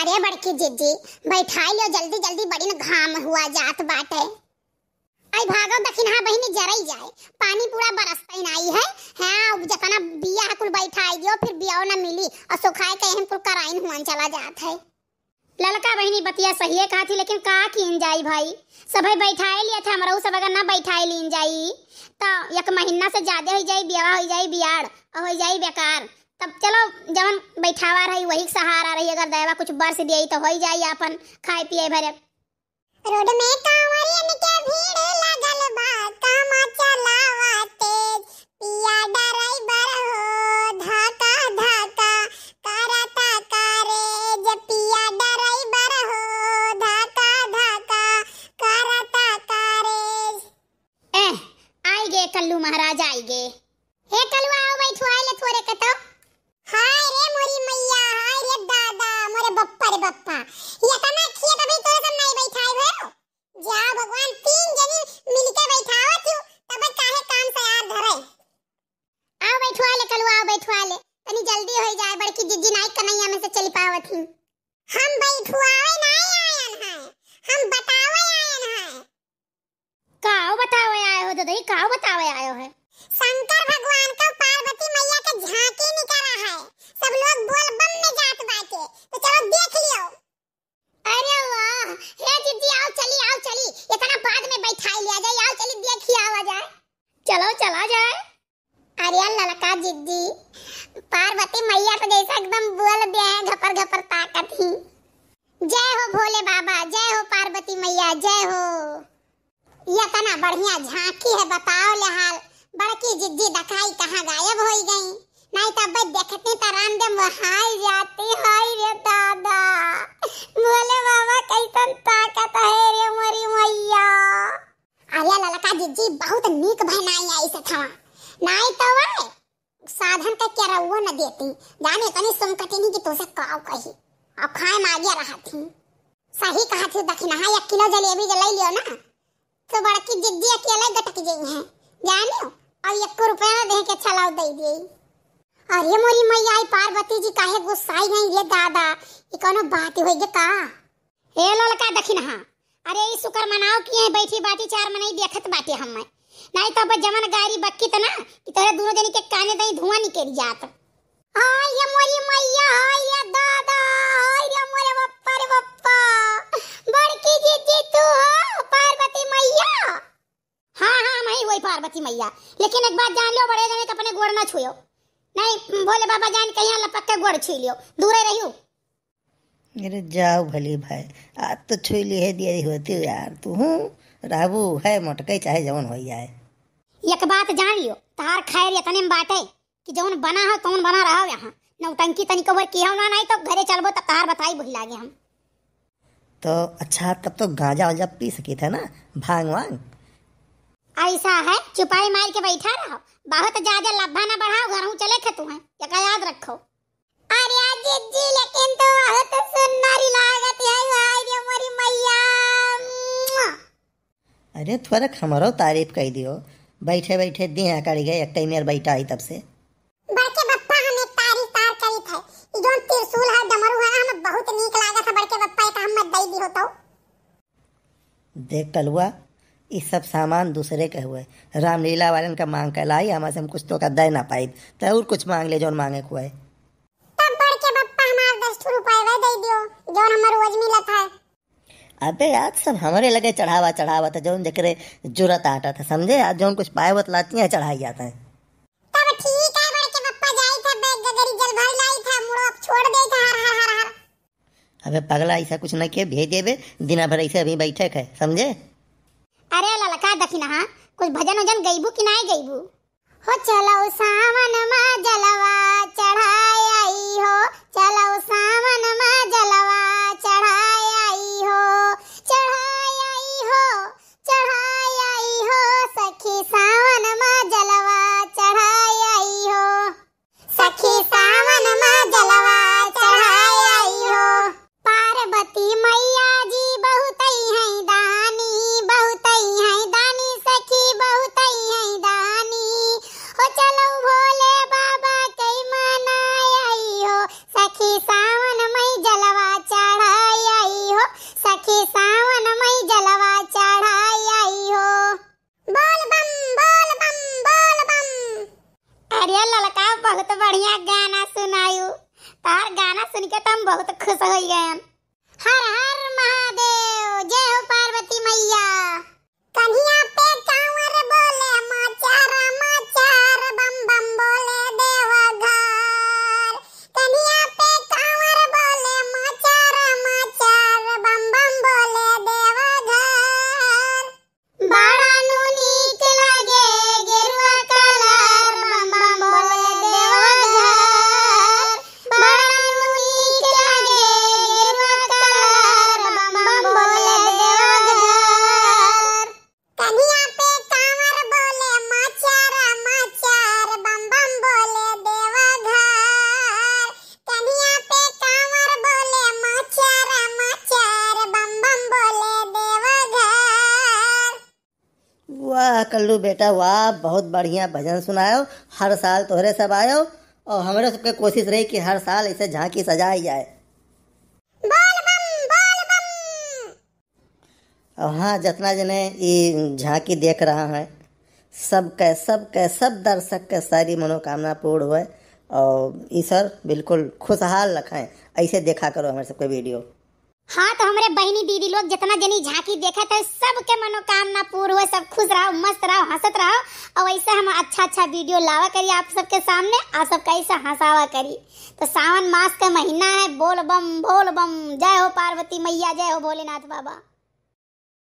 अरे बड़की जीजी बैठाई लो जल्दी जल्दी बड़ी घाम हुआ जात बाटे आई भागो दखिन हां बहिनी जरई जाए पानी पूरा बरसतई नाही है हां जतना बिया है कुल बैठाई दियो फिर बियाओ ना मिली और सुखाए के हम कुल कराइन हुआन चला जात है ललका बहिनी बतिया सही है कहा थी लेकिन का इन जाई भाई सभे बैठाए लिए थे हमरो सब अगर ना बैठाए लीन जाई तो एक महीना से ज्यादा हो जाई बियाह हो जाई बियाड़ और हो जाई बेकार तब चलो जवन बैठावा रही वही सहारा रही अगर दयावा कुछ बरस दिए तो हो ही जाई अपन खाए पिए भरे रोड में कांवरिया ने क्या भीड़ लागल बा काम चलावा तेज पिया डराई बर हो धाका धाका करता करे जे पिया डराई बर हो धाका धाका करता करे ए आई गे कल्लू महाराज आई गे हे कल्लू आओ बैठवाए ले थोरे कतो हाय रे मोरी मैया हाय रे दादा मोरे बप्पा रे बप्पा येताना जी पार्वती मैया तो जैसा एकदम बोल दिया है घपर घपर ताकत ही जय हो भोले बाबा जय हो पार्वती मैया जय हो ये तना तो बढ़िया झांकी है बताओ लहाल बड़की जिद्दी दिखाई कहाँ गायब हो गई नहीं तब तो देखती तो रामदेव हाय जाती हाय रे दादा बोले बाबा कैसन ताकत है रे मोरी मैया अरे ललका जिद्दी बहुत नीक बहनाई आई से था नहीं तो साधन का क्या रहा वो न देती जाने कनी सुमकती नहीं कि तुसे काव कही अब खाए मागिया रहा थी सही कहा थी दखिना हाँ एक किलो जलेबी जलाई लियो ना तो बड़की जिद्दी अकेले गटक गई है जाने और एक को रुपया ना देह के छलाव अच्छा दे दी अरे मोरी मैया आई पार्वती जी काहे गुस्साई गई ये दादा ये कोनो बात हो गई का ए ललका दखिना अरे ई सुकर मनाओ किए बैठी बाटी चार मनई देखत बाटी हम मैं नहीं तो अब जमन गाड़ी बक्की त तो ना कि तोरे दोनों जनी के काने दई धुआं निकल जात हाय ये मोरी मैया हाय ये दादा हाय रे मोरे बप्पा रे बप्पा बड़की जी जी तू हो पार्वती मैया हां हां मैं वही पार्वती मैया लेकिन एक बात जान लो बड़े जने के अपने गोड़ ना छुयो नहीं भोले बाबा जान कहीं लपक के गोड़ छू लियो दूर रहियो अरे जाओ भले भाई आज तो छुई ली है दिया होती यार तू हूँ हम्म? रहबू है मोटके चाहे जवन हो जाए एक बात जान लियो तार खैर इतने में बाटे कि जवन बना हो तौन बना रहो यहाँ नौटंकी तनिक कवर हो ना नहीं तो घरे चलबो तब तार बताई भूल लागे हम तो अच्छा तब तो गांजा वाजा पी सकी थे ना भांग वांग ऐसा है चुपाई मार के बैठा रहो बहुत ज्यादा लब्भा ना बढ़ाओ घर चले खेतु हैं याद रखो अरे थोड़ा हमारो तारीफ कह दियो बैठे बैठे दी है गए एक मेर बैठा है तब से बड़के बप्पा तारीफ तार ई है है हम बहुत नीक लागा था बड़के बप्पा एक हम मत दई दी होतो देख कलुआ ये सब सामान दूसरे के हुए रामलीला वालन का मांग कर लाई हमारे हम कुछ तो का दे ना पाई तो और कुछ मांग ले जो मांगे को है तब बड़के बप्पा हमार 10 रुपए दे दियो जौन हमर रोज मिलत है अबे यार सब हमारे लगे चढ़ावा चढ़ावा था जो जकरे जुरत आटा था समझे यार जो कुछ पाए बतलाती है चढ़ाई जाता है अबे पगला ऐसा कुछ ना किए भेज देवे दिना भर ऐसे अभी बैठक है समझे अरे ललका दखिना हा? कुछ भजन वजन गईबू कि नहीं गईबू हो चलो सावन मा जलवा चढ़ाई आई हो रे ललका बहुत बढ़िया गाना सुनायो तार गाना सुन के तुम तो बहुत खुश हो गए हर हर महादेव जय हो पार्वती मैया लल्लू बेटा वाह बहुत बढ़िया भजन सुनायो हर साल तोहरे सब आयो और हमारे सबके कोशिश रही कि हर साल इसे झांकी सजाई जाए और हाँ जितना जने ये झांकी देख रहा है सब के सब के सब दर्शक के सारी मनोकामना पूर्ण हुए और ईश्वर बिल्कुल खुशहाल रखें ऐसे देखा करो हमारे सबके वीडियो हाँ तो हमारे बहनी दीदी लोग जितना जनी झांकी देखे था तो सबके मनोकामना पूर्ण हो सब खुश रहो मस्त रहो हंसत रहो और ऐसे हम अच्छा अच्छा वीडियो लावा करिए आप सबके सामने आप सबका ऐसा हंसावा करिए तो सावन मास का महीना है बोल बम बोल बम जय हो पार्वती मैया जय हो भोलेनाथ बाबा